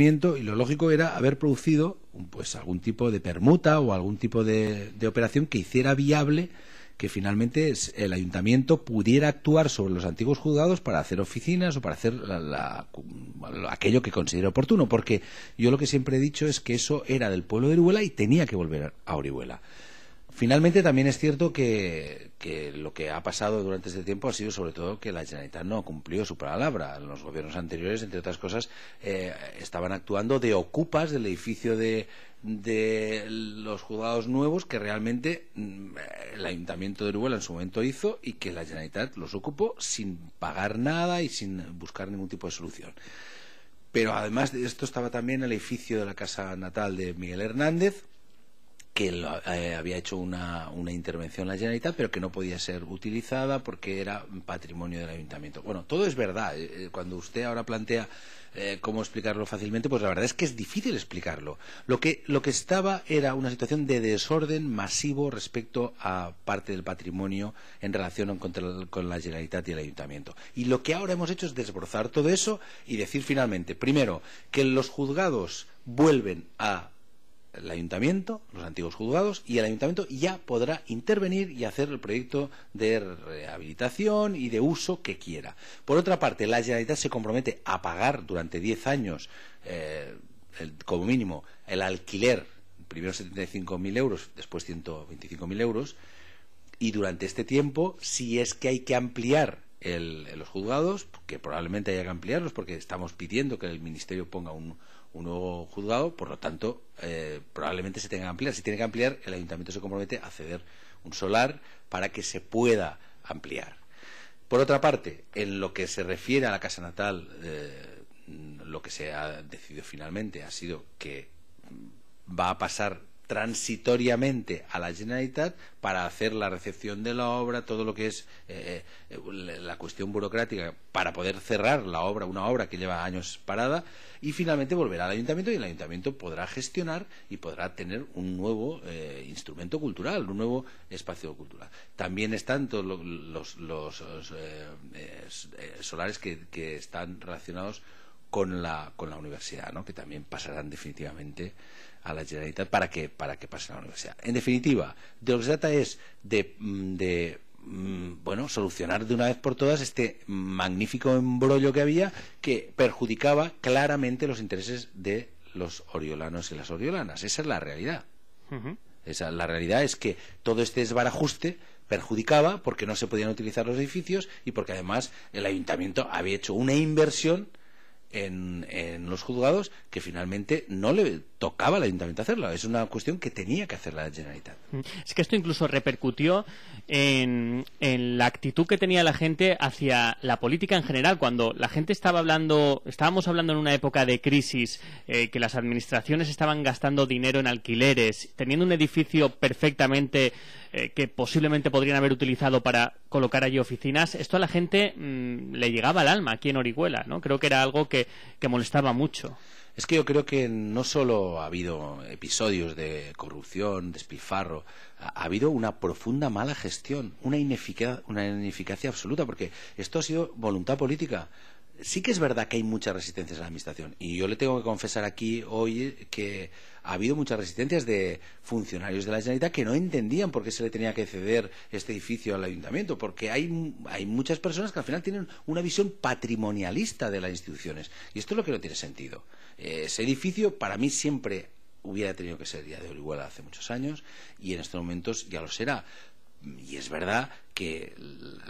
y lo lógico era haber producido pues algún tipo de permuta o algún tipo de, operación que hiciera viable que finalmente el ayuntamiento pudiera actuar sobre los antiguos juzgados para hacer oficinas o para hacer aquello que considere oportuno, porque yo lo que siempre he dicho es que eso era del pueblo de Orihuela y tenía que volver a Orihuela. Finalmente, también es cierto que, lo que ha pasado durante este tiempo ha sido sobre todo que la Generalitat no cumplió su palabra. Los gobiernos anteriores, entre otras cosas, eh, estaban actuando de ocupas del edificio de, los juzgados nuevos que realmente mm, el Ayuntamiento de Uruguay en su momento hizo y que la Generalitat los ocupó sin pagar nada y sin buscar ningún tipo de solución. Pero además de esto estaba también el edificio de la casa natal de Miguel Hernández, que eh, había hecho una, una intervención la Generalitat, pero que no podía ser utilizada porque era patrimonio del ayuntamiento. Bueno, todo es verdad. Eh, eh, cuando usted ahora plantea cómo explicarlo fácilmente, pues la verdad es que es difícil explicarlo. Lo que, lo que estaba era una situación de desorden masivo respecto a parte del patrimonio en relación con, con la Generalitat y el ayuntamiento. Y lo que ahora hemos hecho es desbrozar todo eso y decir finalmente, primero, que los juzgados vuelven a el ayuntamiento, los antiguos juzgados, y el ayuntamiento ya podrá intervenir y hacer el proyecto de rehabilitación y de uso que quiera. Por otra parte, la Generalitat se compromete a pagar durante 10 años, eh, el, como mínimo, el alquiler, primero 75.000 euros, después 125.000 euros, y durante este tiempo, si es que hay que ampliar los juzgados, que probablemente haya que ampliarlos porque estamos pidiendo que el Ministerio ponga un, un nuevo juzgado, por lo tanto, eh, probablemente se tenga que ampliar. Si tiene que ampliar, el ayuntamiento se compromete a ceder un solar para que se pueda ampliar. Por otra parte, en lo que se refiere a la casa natal, eh, lo que se ha decidido finalmente ha sido que va a pasar transitoriamente a la Generalitat para hacer la recepción de la obra, todo lo que es eh, eh, la cuestión burocrática para poder cerrar la obra, una obra que lleva años parada, y finalmente volverá al ayuntamiento y el ayuntamiento podrá gestionar y podrá tener un nuevo eh, instrumento cultural, un nuevo espacio cultural. También están todos los, solares que, están relacionados con la, con la universidad, ¿no? que también pasarán definitivamente a la Generalitat para que, para que pasen a la universidad. En definitiva, de lo que se trata es de, mm, mm, bueno, solucionar de una vez por todas este magnífico embrollo que había que perjudicaba claramente los intereses de los oriolanos y las oriolanas. Esa es la realidad. Esa, la realidad es que todo este desbarajuste perjudicaba porque no se podían utilizar los edificios y porque además el ayuntamiento había hecho una inversión en los juzgados que finalmente no le tocaba al ayuntamiento hacerlo. Es una cuestión que tenía que hacer la Generalitat. Mm. Es que esto incluso repercutió en, la actitud que tenía la gente hacia la política en general. Cuando la gente estaba hablando, estábamos hablando en una época de crisis, eh, que las administraciones estaban gastando dinero en alquileres, teniendo un edificio perfectamente eh, que posiblemente podrían haber utilizado para colocar allí oficinas, esto a la gente mm, le llegaba al alma aquí en Orihuela, ¿no? Creo que era algo que molestaba mucho. Es que yo creo que no solo ha habido episodios de corrupción, despilfarro, ha, ha habido una profunda mala gestión, una ineficacia absoluta, porque esto ha sido voluntad política sí que es verdad que hay muchas resistencias a la Administración. Y yo le tengo que confesar aquí hoy que ha habido muchas resistencias de funcionarios de la Generalitat que no entendían por qué se le tenía que ceder este edificio al ayuntamiento, porque hay, hay muchas personas que al final tienen una visión patrimonialista de las instituciones. Y esto es lo que no tiene sentido. Eh, ese edificio para mí siempre hubiera tenido que ser ya de Orihuela hace muchos años y en estos momentos ya lo será. Y es verdad que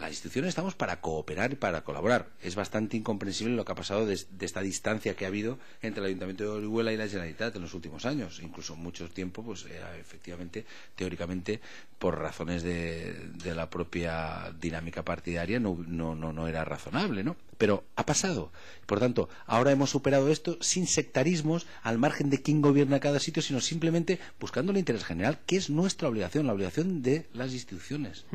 las instituciones estamos para cooperar y para colaborar. Es bastante incomprensible lo que ha pasado de, esta distancia que ha habido entre el Ayuntamiento de Orihuela y la Generalitat en los últimos años. Incluso mucho tiempo, pues eh, efectivamente, teóricamente, por razones de, la propia dinámica partidaria, no, no, no, era razonable, ¿no? Pero ha pasado. Por tanto, ahora hemos superado esto sin sectarismos, al margen de quién gobierna cada sitio, sino simplemente buscando el interés general, que es nuestra obligación, la obligación de las instituciones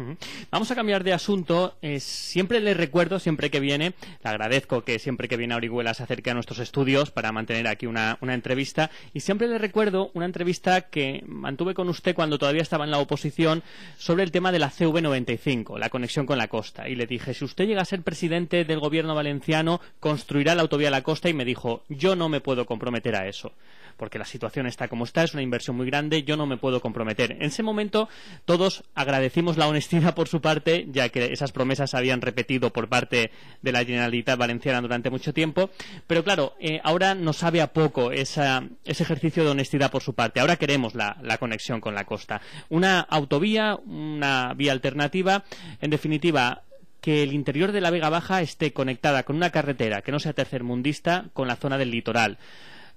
vamos a cambiar de asunto. Eh, siempre le recuerdo, siempre que viene, le agradezco que siempre que viene Orihuela se acerque a nuestros estudios para mantener aquí una, una entrevista. Y siempre le recuerdo una entrevista que mantuve con usted cuando todavía estaba en la oposición sobre el tema de la CV95, la conexión con la costa. Y le dije, si usted llega a ser presidente del gobierno valenciano, construirá la autovía a la costa. Y me dijo, yo no me puedo comprometer a eso porque la situación está como está, es una inversión muy grande, yo no me puedo comprometer. En ese momento todos agradecimos la honestidad por su parte, ya que esas promesas se habían repetido por parte de la Generalitat Valenciana durante mucho tiempo, pero claro, eh, ahora nos sabe a poco ese ejercicio de honestidad por su parte. Ahora queremos la, la conexión con la costa. Una autovía, una vía alternativa, en definitiva, que el interior de la Vega Baja esté conectada con una carretera que no sea tercermundista con la zona del litoral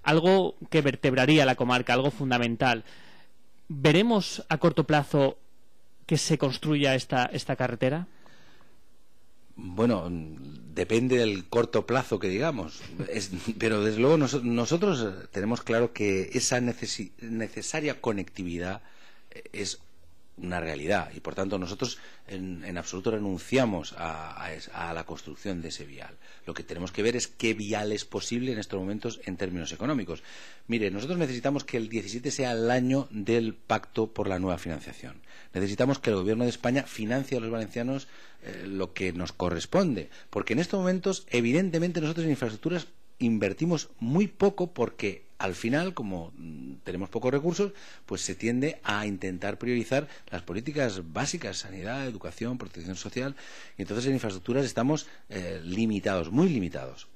algo que vertebraría la comarca, algo fundamental. ¿Veremos a corto plazo que se construya esta, esta carretera? Bueno, depende del corto plazo que digamos, pero desde luego nosotros tenemos claro que esa necesaria conectividad es una realidad y por tanto nosotros en, absoluto renunciamos a, la construcción de ese vial. Lo que tenemos que ver es qué vial es posible en estos momentos en términos económicos. Mire, nosotros necesitamos que el 17 sea el año del pacto por la nueva financiación. Necesitamos que el gobierno de España financie a los valencianos eh, lo que nos corresponde, porque en estos momentos evidentemente nosotros en infraestructuras invertimos muy poco porque al final, como mm, tenemos pocos recursos, pues se tiende a intentar priorizar las políticas básicas, sanidad, educación, protección social, y entonces en infraestructuras estamos eh, limitados, muy limitados.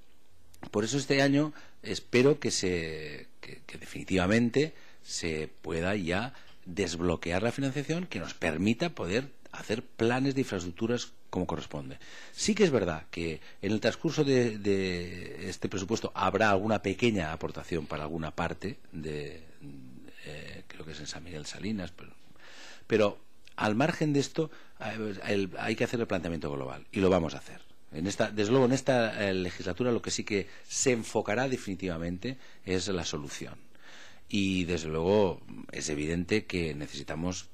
Por eso este año espero que, se, que definitivamente se pueda ya desbloquear la financiación que nos permita poder hacer planes de infraestructuras como corresponde. Sí que es verdad que en el transcurso de, este presupuesto habrá alguna pequeña aportación para alguna parte de, eh, creo que es en San Miguel Salinas, pero, pero al margen de esto eh, hay que hacer el planteamiento global y lo vamos a hacer. En esta, desde luego, en esta eh, legislatura lo que sí que se enfocará definitivamente es la solución. Y desde luego es evidente que necesitamos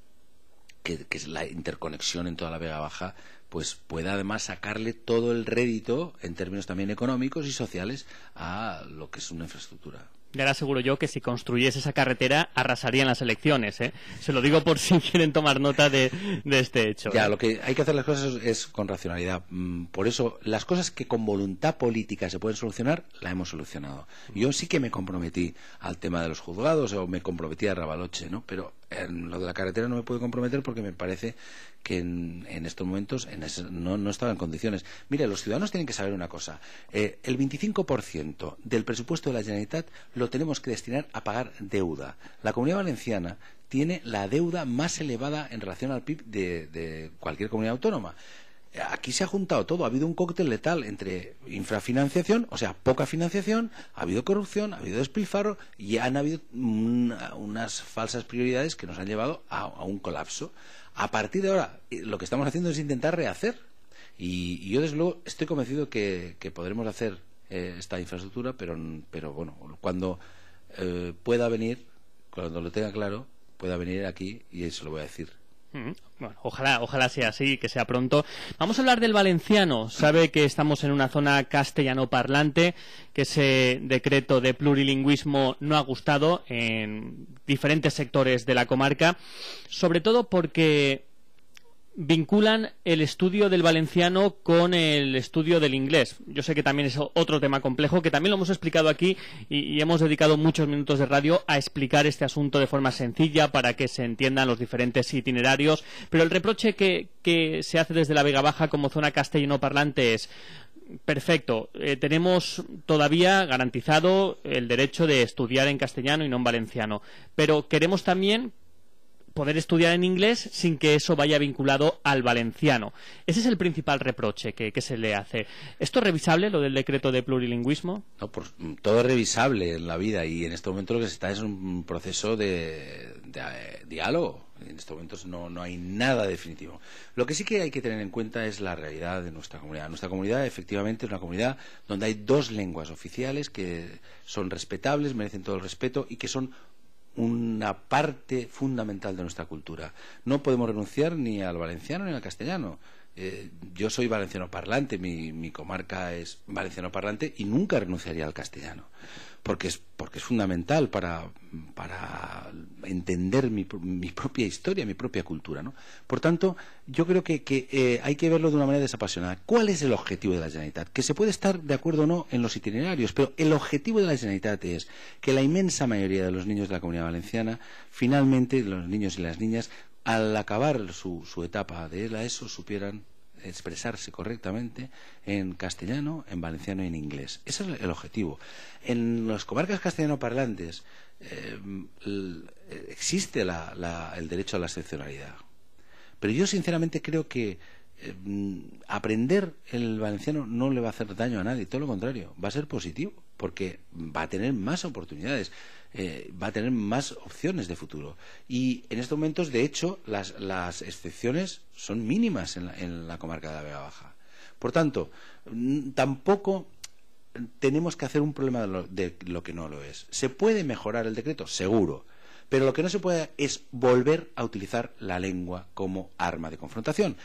que, es la interconexión en toda la Vega Baja, pues pueda además sacarle todo el rédito en términos también económicos y sociales a lo que es una infraestructura. Ya ahora aseguro yo que si construyese esa carretera arrasarían las elecciones, ¿eh? Se lo digo por si quieren tomar nota de, este hecho. Ya, ¿eh? lo que hay que hacer las cosas es con racionalidad. Mm, por eso, las cosas que con voluntad política se pueden solucionar, la hemos solucionado. Yo sí que me comprometí al tema de los juzgados o me comprometí a Rabaloche, ¿no? Pero en lo de la carretera no me puedo comprometer porque me parece que en, estos momentos no, estaba en condiciones. Mire, los ciudadanos tienen que saber una cosa. Eh, el 25% del presupuesto de la Generalitat lo tenemos que destinar a pagar deuda. La Comunidad Valenciana tiene la deuda más elevada en relación al PIB de cualquier comunidad autónoma aquí se ha juntado todo, ha habido un cóctel letal entre infrafinanciación, o sea, poca financiación, ha habido corrupción, ha habido despilfarro y han habido unas falsas prioridades que nos han llevado a, un colapso. A partir de ahora, eh, lo que estamos haciendo es intentar rehacer. Y, yo, desde luego, estoy convencido que, podremos hacer eh, esta infraestructura, pero, pero bueno, cuando eh, pueda venir, cuando lo tenga claro, pueda venir aquí y se lo voy a decir. Bueno, ojalá, ojalá sea así, que sea pronto. Vamos a hablar del valenciano. Sabe que estamos en una zona castellano parlante, que ese decreto de plurilingüismo no ha gustado en diferentes sectores de la comarca, sobre todo porque vinculan el estudio del valenciano con el estudio del inglés. Yo sé que también es otro tema complejo, que también lo hemos explicado aquí y, hemos dedicado muchos minutos de radio a explicar este asunto de forma sencilla para que se entiendan los diferentes itinerarios. Pero el reproche que, se hace desde la Vega Baja como zona castellano parlante es perfecto. Eh, tenemos todavía garantizado el derecho de estudiar en castellano y no en valenciano. Pero queremos también poder estudiar en inglés sin que eso vaya vinculado al valenciano. Ese es el principal reproche que, se le hace. ¿Esto es revisable, lo del decreto de plurilingüismo? No, todo es revisable en la vida y en este momento lo que se está es un proceso de, eh, diálogo. En estos momentos no, no hay nada definitivo. Lo que sí que hay que tener en cuenta es la realidad de nuestra comunidad. Nuestra comunidad, efectivamente, es una comunidad donde hay dos lenguas oficiales que son respetables, merecen todo el respeto y que son una parte fundamental de nuestra cultura. No podemos renunciar ni al valenciano ni al castellano. Eh, yo soy valenciano parlante, mi, comarca es valenciano parlante y nunca renunciaría al castellano, porque es, porque es fundamental para, entender mi, propia historia, mi propia cultura. ¿no? Por tanto, yo creo que, eh, hay que verlo de una manera desapasionada. ¿Cuál es el objetivo de la Generalitat? Que se puede estar de acuerdo o no en los itinerarios, pero el objetivo de la Generalitat es que la inmensa mayoría de los niños de la comunidad valenciana, finalmente, los niños y las niñas, al acabar su, etapa de la ESO supieran expresarse correctamente en castellano, en valenciano y en inglés. Ese es el objetivo. En las comarcas castellano parlantes eh, existe el derecho a la excepcionalidad. Pero yo sinceramente creo que eh, aprender el valenciano no le va a hacer daño a nadie, todo lo contrario, va a ser positivo, porque va a tener más oportunidades. Eh, va a tener más opciones de futuro. Y en estos momentos, de hecho, las, las excepciones son mínimas en la, comarca de la Vega Baja. Por tanto, tampoco tenemos que hacer un problema de lo, que no lo es. ¿Se puede mejorar el decreto? Seguro. Pero lo que no se puede es volver a utilizar la lengua como arma de confrontación.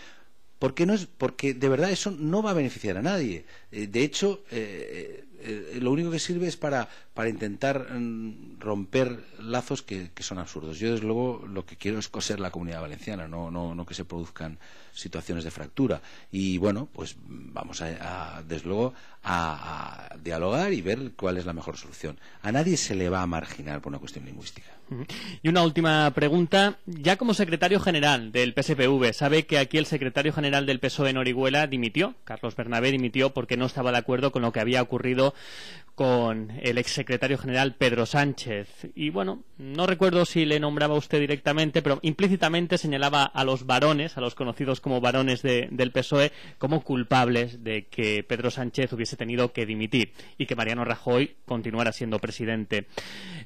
Porque, no es, porque de verdad eso no va a beneficiar a nadie. Eh, de hecho, eh, eh, lo único que sirve es para, para intentar mm, romper lazos que, son absurdos. Yo, desde luego, lo que quiero es coser la comunidad valenciana, no, no, no que se produzcan situaciones de fractura. Y bueno, pues vamos, a, desde luego, a, dialogar y ver cuál es la mejor solución. A nadie se le va a marginar por una cuestión lingüística. Y una última pregunta. Ya como secretario general del PSPV, sabe que aquí el secretario general del PSOE en Orihuela dimitió, Carlos Bernabé dimitió porque no estaba de acuerdo con lo que había ocurrido con el exsecretario general Pedro Sánchez. Y bueno, no recuerdo si le nombraba usted directamente, pero implícitamente señalaba a los varones, a los conocidos como varones del PSOE, como culpables de que Pedro Sánchez hubiese tenido que dimitir y que Mariano Rajoy continuara siendo presidente.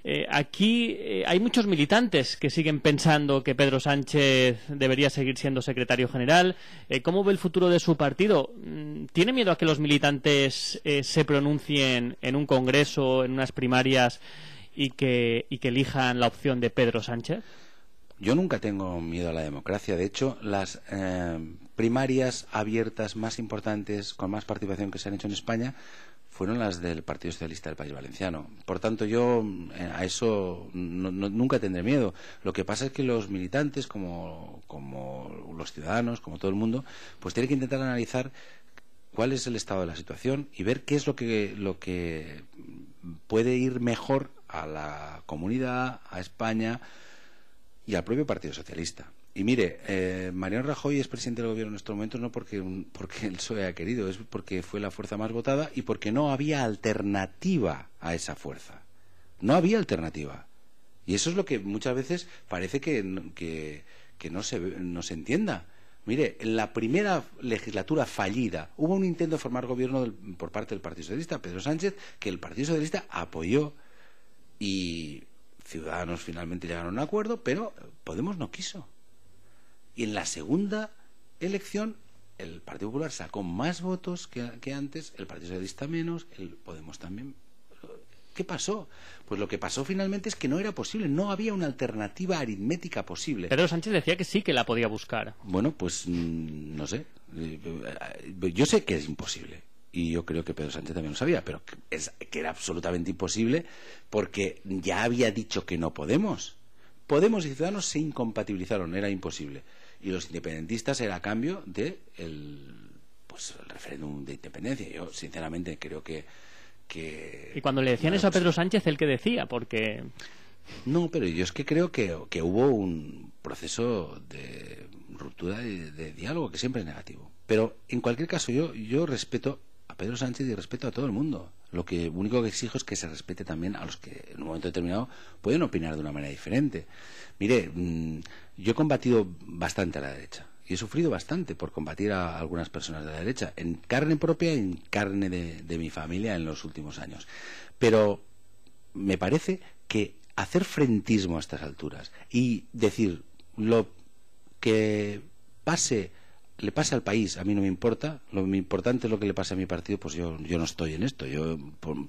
Eh, aquí eh, hay muchos militantes que siguen pensando que Pedro Sánchez debería seguir siendo secretario general. Eh, ¿Cómo ve el futuro de su partido? Mm, ¿Tiene miedo a que los militantes se pronuncien? en, un congreso, en unas primarias, y que, elijan la opción de Pedro Sánchez? Yo nunca tengo miedo a la democracia. De hecho, las eh, primarias abiertas más importantes, con más participación que se han hecho en España, fueron las del Partido Socialista del País Valenciano. Por tanto, yo eh, a eso nunca tendré miedo. Lo que pasa es que los militantes, como, como los ciudadanos, como todo el mundo, pues tienen que intentar analizar cuál es el estado de la situación y ver qué es lo que, lo que puede ir mejor a la comunidad, a España y al propio Partido Socialista. Y mire, eh, Mariano Rajoy es presidente del gobierno en estos momentos no porque, él porque el ha querido, es porque fue la fuerza más votada y porque no había alternativa a esa fuerza. No había alternativa. Y eso es lo que muchas veces parece que, no, se, no se entienda. Mire, en la primera legislatura fallida hubo un intento de formar gobierno por parte del Partido Socialista, Pedro Sánchez, que el Partido Socialista apoyó y Ciudadanos finalmente llegaron a un acuerdo, pero Podemos no quiso. Y en la segunda elección el Partido Popular sacó más votos que, que antes, el Partido Socialista menos, el Podemos también ¿Qué pasó? Pues lo que pasó finalmente es que no era posible, no había una alternativa aritmética posible. Pedro Sánchez decía que sí que la podía buscar. Bueno, pues mm, no sé. Eh, eh, yo sé que es imposible. Y yo creo que Pedro Sánchez también lo sabía, pero es, que era absolutamente imposible porque ya había dicho que no podemos. Podemos y Ciudadanos se incompatibilizaron, era imposible. Y los independentistas era a cambio de pues, el referéndum de independencia. Yo, sinceramente, creo que y cuando le decían eso a Pedro Sánchez, el que decía, porque... No, pero yo es que creo que, hubo un proceso de ruptura de, de, diálogo que siempre es negativo. Pero en cualquier caso, yo, yo respeto a Pedro Sánchez y respeto a todo el mundo. Lo que único que exijo es que se respete también a los que en un momento determinado pueden opinar de una manera diferente. Mire, mm, yo he combatido bastante a la derecha y he sufrido bastante por combatir a algunas personas de la derecha, en carne propia, en carne de, de mi familia en los últimos años. Pero me parece que hacer frentismo a estas alturas y decir lo que pase le pasa al país, a mí no me importa, lo importante es lo que le pasa a mi partido, pues yo, yo no estoy en esto. Yo,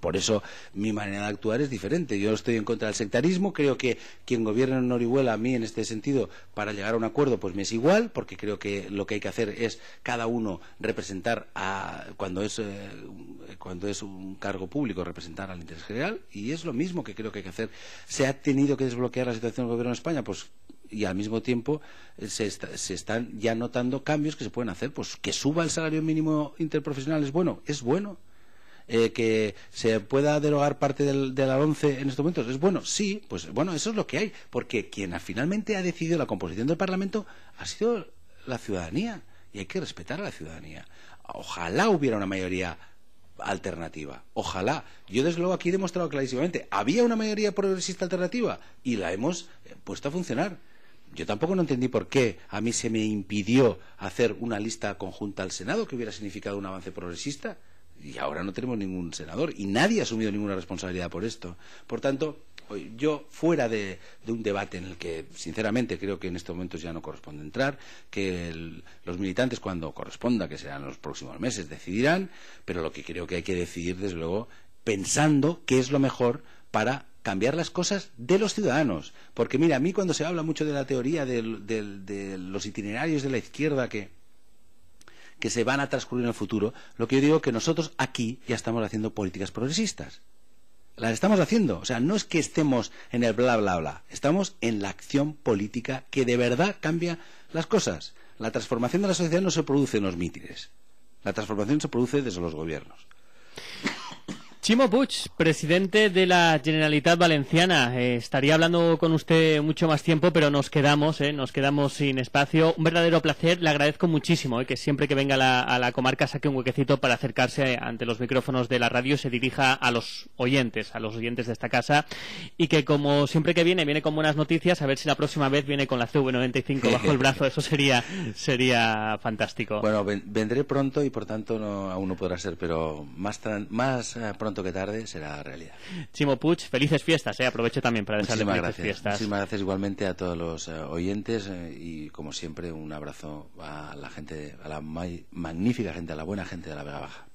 por, eso mi manera de actuar es diferente. Yo estoy en contra del sectarismo, creo que quien gobierna en Orihuela, a mí en este sentido, para llegar a un acuerdo, pues me es igual, porque creo que lo que hay que hacer es cada uno representar a, cuando es, eh, cuando es un cargo público, representar al interés general, y es lo mismo que creo que hay que hacer. ¿Se ha tenido que desbloquear la situación del gobierno de España? Pues y al mismo tiempo eh, se, están ya notando cambios que se pueden hacer. Pues que suba el salario mínimo interprofesional es bueno, es bueno. Eh, que se pueda derogar parte del, de la ONCE en estos momentos es bueno, sí, pues bueno, eso es lo que hay, porque quien finalmente ha decidido la composición del Parlamento ha sido la ciudadanía y hay que respetar a la ciudadanía. Ojalá hubiera una mayoría alternativa. Ojalá. Yo desde luego aquí he demostrado clarísimamente, había una mayoría progresista alternativa y la hemos eh, puesto a funcionar. Yo tampoco no entendí por qué a mí se me impidió hacer una lista conjunta al Senado que hubiera significado un avance progresista y ahora no tenemos ningún senador y nadie ha asumido ninguna responsabilidad por esto. Por tanto, yo fuera de, un debate en el que sinceramente creo que en estos momentos ya no corresponde entrar, que los militantes cuando corresponda, que serán los próximos meses, decidirán, pero lo que creo que hay que decidir desde luego pensando qué es lo mejor para cambiar las cosas de los ciudadanos. Porque mira, a mí cuando se habla mucho de la teoría de, los itinerarios de la izquierda que, que se van a transcurrir en el futuro, lo que yo digo es que nosotros aquí ya estamos haciendo políticas progresistas. Las estamos haciendo. O sea, no es que estemos en el bla, bla, bla. Estamos en la acción política que de verdad cambia las cosas. La transformación de la sociedad no se produce en los mítires. La transformación se produce desde los gobiernos. Chimo Puch, presidente de la Generalitat Valenciana. Eh, estaría hablando con usted mucho más tiempo, pero nos quedamos, eh, nos quedamos sin espacio. Un verdadero placer, le agradezco muchísimo eh, que siempre que venga a la comarca saque un huequecito para acercarse ante los micrófonos de la radio, se dirija a los oyentes, a los oyentes de esta casa, y que como siempre que viene, viene con buenas noticias, a ver si la próxima vez viene con la CV95 bajo el brazo, eso sería, sería fantástico. Bueno, vendré pronto y por tanto no, aún no podrá ser, pero más, más eh, pronto que tarde será realidad. Chimo Puch, felices fiestas, ¿eh? aprovecho también para desearle felices gracias. fiestas. Muchísimas gracias igualmente a todos los eh, oyentes eh, y como siempre un abrazo a la gente, a la magnífica gente, a la buena gente de la Vega Baja.